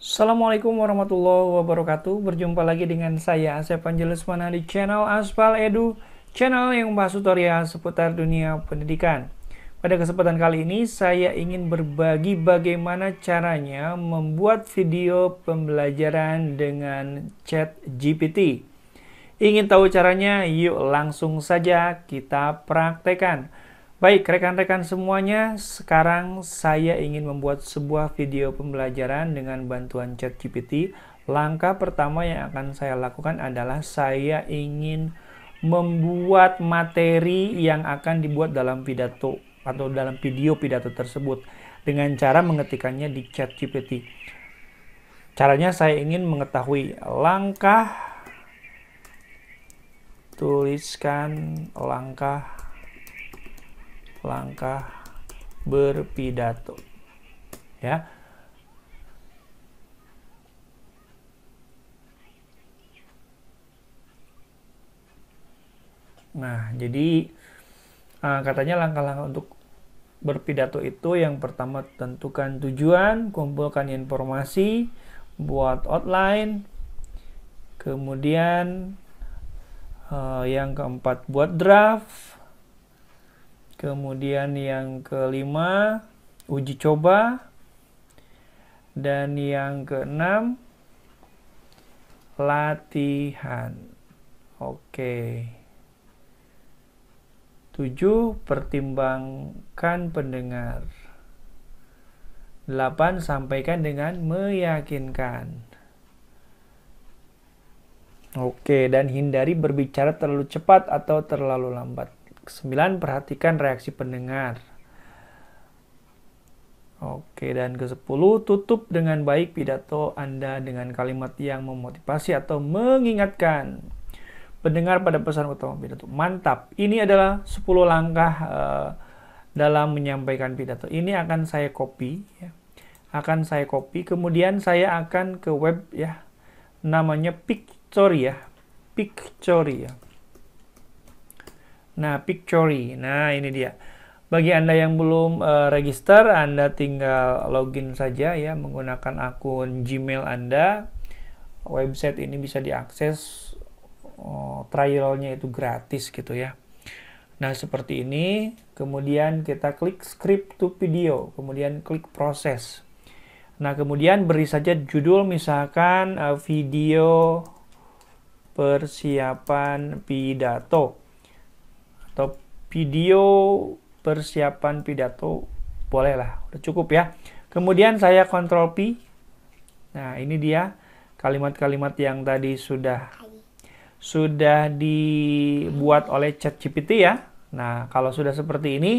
Assalamualaikum warahmatullahi wabarakatuh. Berjumpa lagi dengan saya Asep Mana di channel Aspal Edu, channel yang membahas tutorial seputar dunia pendidikan. Pada kesempatan kali ini saya ingin berbagi bagaimana caranya membuat video pembelajaran dengan Chat GPT. Ingin tahu caranya? Yuk langsung saja kita praktekan. Baik, rekan-rekan semuanya, sekarang saya ingin membuat sebuah video pembelajaran dengan bantuan ChatGPT. Langkah pertama yang akan saya lakukan adalah saya ingin membuat materi yang akan dibuat dalam pidato atau dalam video pidato tersebut dengan cara mengetikannya di ChatGPT. Caranya saya ingin mengetahui langkah tuliskan langkah langkah berpidato. Ya. Nah, jadi uh, katanya langkah-langkah untuk berpidato itu yang pertama tentukan tujuan, kumpulkan informasi, buat outline, kemudian uh, yang keempat buat draft, Kemudian yang kelima, uji coba. Dan yang keenam, latihan. Oke. tujuh Pertimbangkan pendengar. delapan Sampaikan dengan meyakinkan. Oke, dan hindari berbicara terlalu cepat atau terlalu lambat. 9 perhatikan reaksi pendengar. Oke, dan ke-10 tutup dengan baik pidato Anda dengan kalimat yang memotivasi atau mengingatkan pendengar pada pesan utama pidato. Mantap. Ini adalah 10 langkah uh, dalam menyampaikan pidato. Ini akan saya copy ya. Akan saya copy, kemudian saya akan ke web ya. Namanya Pictory ya. Pictory ya. Nah, Pictory. Nah, ini dia. Bagi Anda yang belum uh, register, Anda tinggal login saja ya menggunakan akun Gmail Anda. Website ini bisa diakses oh, trialnya itu gratis gitu ya. Nah, seperti ini. Kemudian kita klik script to video, kemudian klik proses. Nah, kemudian beri saja judul misalkan uh, video persiapan pidato atau video persiapan pidato bolehlah udah cukup ya kemudian saya kontrol P nah ini dia kalimat-kalimat yang tadi sudah sudah dibuat oleh chat GPT ya nah kalau sudah seperti ini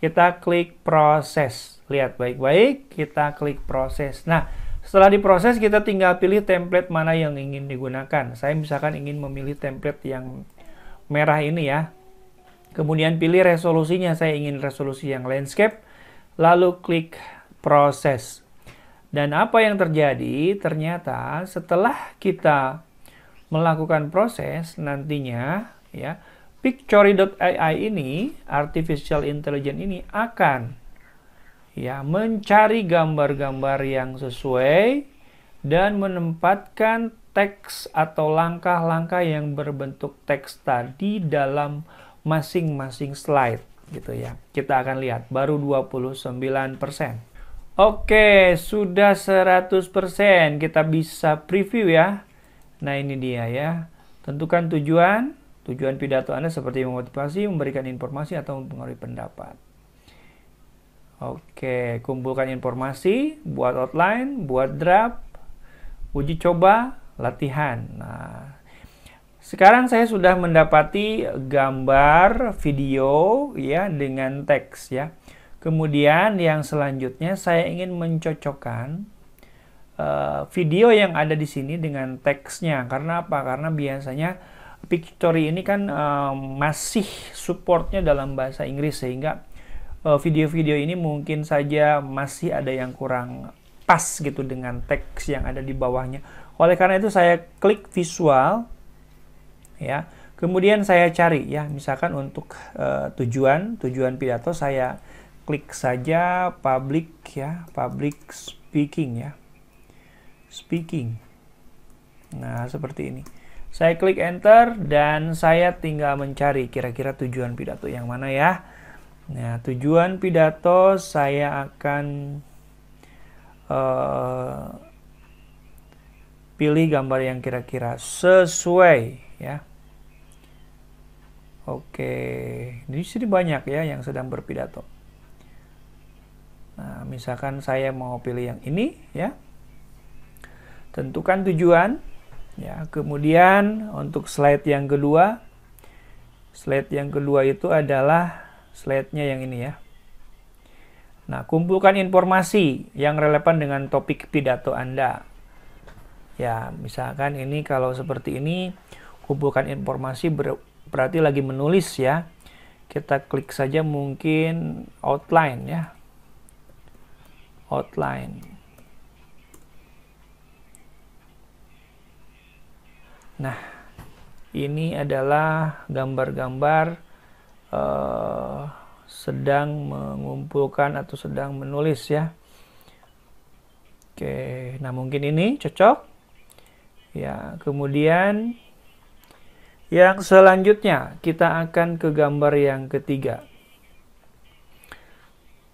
kita klik proses lihat baik-baik kita klik proses nah setelah diproses kita tinggal pilih template mana yang ingin digunakan saya misalkan ingin memilih template yang merah ini ya Kemudian pilih resolusinya, saya ingin resolusi yang landscape, lalu klik proses. Dan apa yang terjadi? Ternyata setelah kita melakukan proses nantinya ya, Pictory.ai ini, artificial intelligence ini akan ya mencari gambar-gambar yang sesuai dan menempatkan teks atau langkah-langkah yang berbentuk teks tadi dalam masing-masing slide gitu ya. Kita akan lihat baru 29%. Oke, sudah 100%. Kita bisa preview ya. Nah, ini dia ya. Tentukan tujuan. Tujuan pidato Anda seperti memotivasi, memberikan informasi atau mempengaruhi pendapat. Oke, kumpulkan informasi, buat outline, buat draft, uji coba, latihan. Nah, sekarang saya sudah mendapati gambar video ya dengan teks ya. Kemudian yang selanjutnya saya ingin mencocokkan uh, video yang ada di sini dengan teksnya. Karena apa? Karena biasanya Pictory ini kan uh, masih supportnya dalam bahasa Inggris sehingga eh, video-video uh, ini mungkin saja masih ada yang kurang pas gitu dengan teks yang ada di bawahnya. Oleh karena itu saya klik visual ya. Kemudian saya cari ya, misalkan untuk e, tujuan, tujuan pidato saya klik saja public ya, public speaking ya. Speaking. Nah, seperti ini. Saya klik enter dan saya tinggal mencari kira-kira tujuan pidato yang mana ya. Nah, tujuan pidato saya akan e, pilih gambar yang kira-kira sesuai ya. Oke, di sini banyak ya yang sedang berpidato. Nah, misalkan saya mau pilih yang ini ya. Tentukan tujuan ya. Kemudian untuk slide yang kedua, slide yang kedua itu adalah slide-nya yang ini ya. Nah, kumpulkan informasi yang relevan dengan topik pidato Anda. Ya, misalkan ini kalau seperti ini, kumpulkan informasi ber berarti lagi menulis ya. Kita klik saja mungkin outline ya. Outline. Nah, ini adalah gambar-gambar uh, sedang mengumpulkan atau sedang menulis ya. Oke, nah mungkin ini cocok. Ya, kemudian yang selanjutnya, kita akan ke gambar yang ketiga.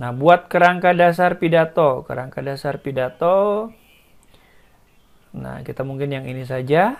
Nah, buat kerangka dasar pidato, kerangka dasar pidato. Nah, kita mungkin yang ini saja.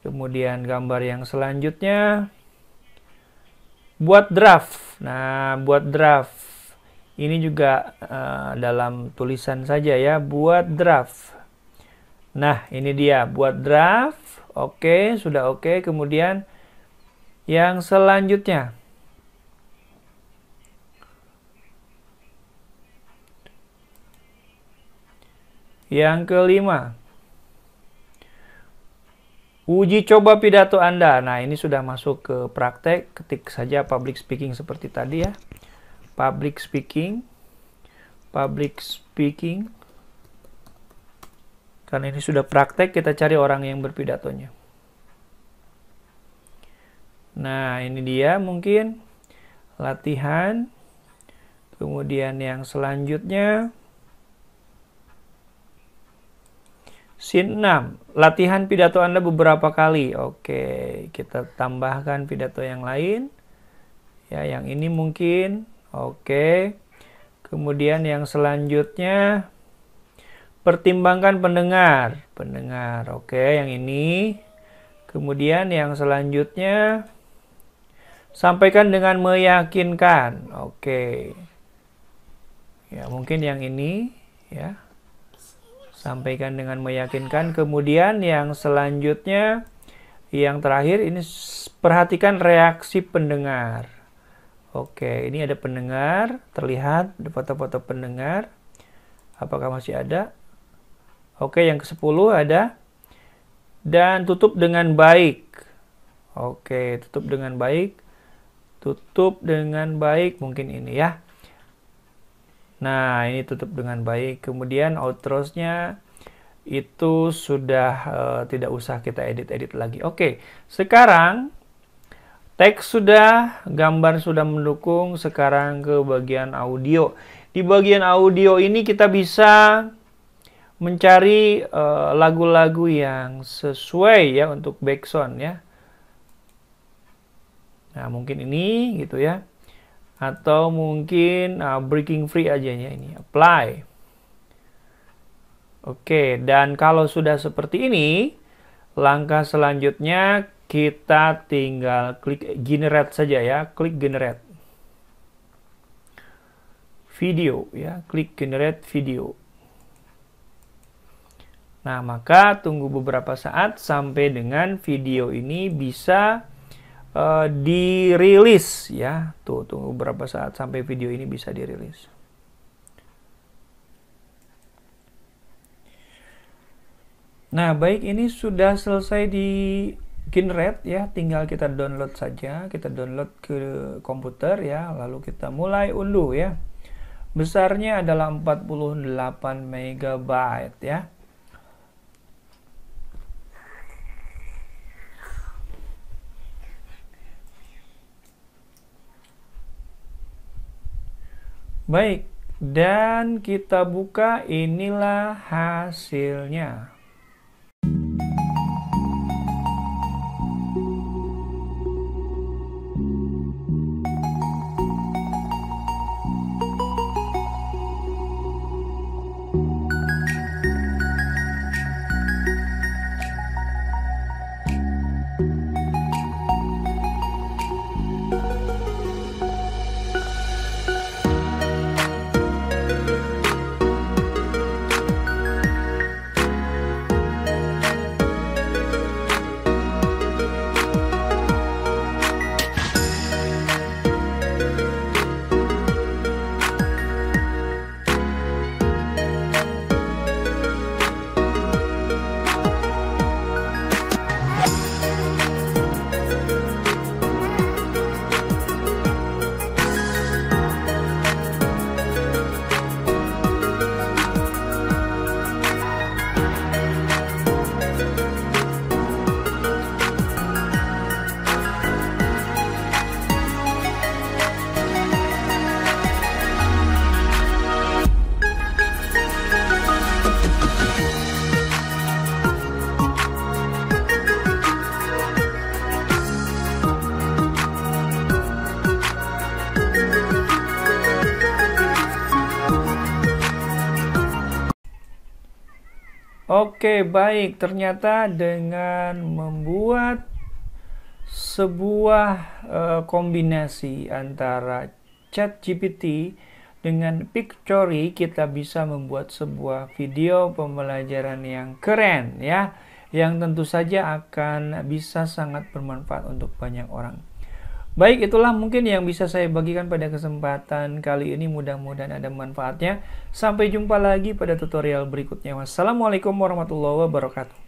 Kemudian gambar yang selanjutnya. Buat draft. Nah, buat draft. Ini juga uh, dalam tulisan saja ya, buat draft. Nah, ini dia buat draft. Oke, sudah oke. Kemudian yang selanjutnya. Yang kelima. Uji coba pidato Anda. Nah, ini sudah masuk ke praktek. Ketik saja public speaking seperti tadi ya. Public speaking. Public speaking. Karena ini sudah praktek, kita cari orang yang berpidatonya. Nah, ini dia mungkin latihan. Kemudian yang selanjutnya Sin 6, latihan pidato Anda beberapa kali. Oke, kita tambahkan pidato yang lain. Ya, yang ini mungkin. Oke. Kemudian yang selanjutnya Pertimbangkan pendengar. Pendengar. Oke, yang ini. Kemudian yang selanjutnya sampaikan dengan meyakinkan. Oke. Ya, mungkin yang ini ya. Sampaikan dengan meyakinkan. Kemudian yang selanjutnya yang terakhir ini perhatikan reaksi pendengar. Oke, ini ada pendengar, terlihat foto-foto pendengar. Apakah masih ada? Oke, yang ke-10 ada dan tutup dengan baik. Oke, tutup dengan baik. Tutup dengan baik mungkin ini ya. Nah, ini tutup dengan baik. Kemudian outro-nya itu sudah e, tidak usah kita edit-edit lagi. Oke, sekarang teks sudah, gambar sudah mendukung. Sekarang ke bagian audio. Di bagian audio ini kita bisa mencari eh, lagu-lagu uh, yang sesuai ya untuk backsound ya. Nah, mungkin ini gitu ya. Atau mungkin uh, breaking free aja ya ini, apply. Oke, dan kalau sudah seperti ini, langkah selanjutnya kita tinggal klik generate saja ya, klik generate video ya, klik generate video. Nah, maka tunggu beberapa saat sampai dengan video ini bisa uh, dirilis ya. Tuh, tunggu beberapa saat sampai video ini bisa dirilis. Nah, baik ini sudah selesai di Kinred ya, tinggal kita download saja, kita download ke komputer ya, lalu kita mulai unduh ya. Besarnya adalah 48 MB ya. Baik, dan kita buka inilah hasilnya. Oke, baik. Ternyata dengan membuat sebuah uh, kombinasi antara chat GPT dengan Pictory kita bisa membuat sebuah video pembelajaran yang keren ya yang tentu saja akan bisa sangat bermanfaat untuk banyak orang. Baik, itulah mungkin yang bisa saya bagikan pada kesempatan kali ini. Mudah-mudahan ada manfaatnya. Sampai jumpa lagi pada tutorial berikutnya. Wassalamualaikum warahmatullahi wabarakatuh.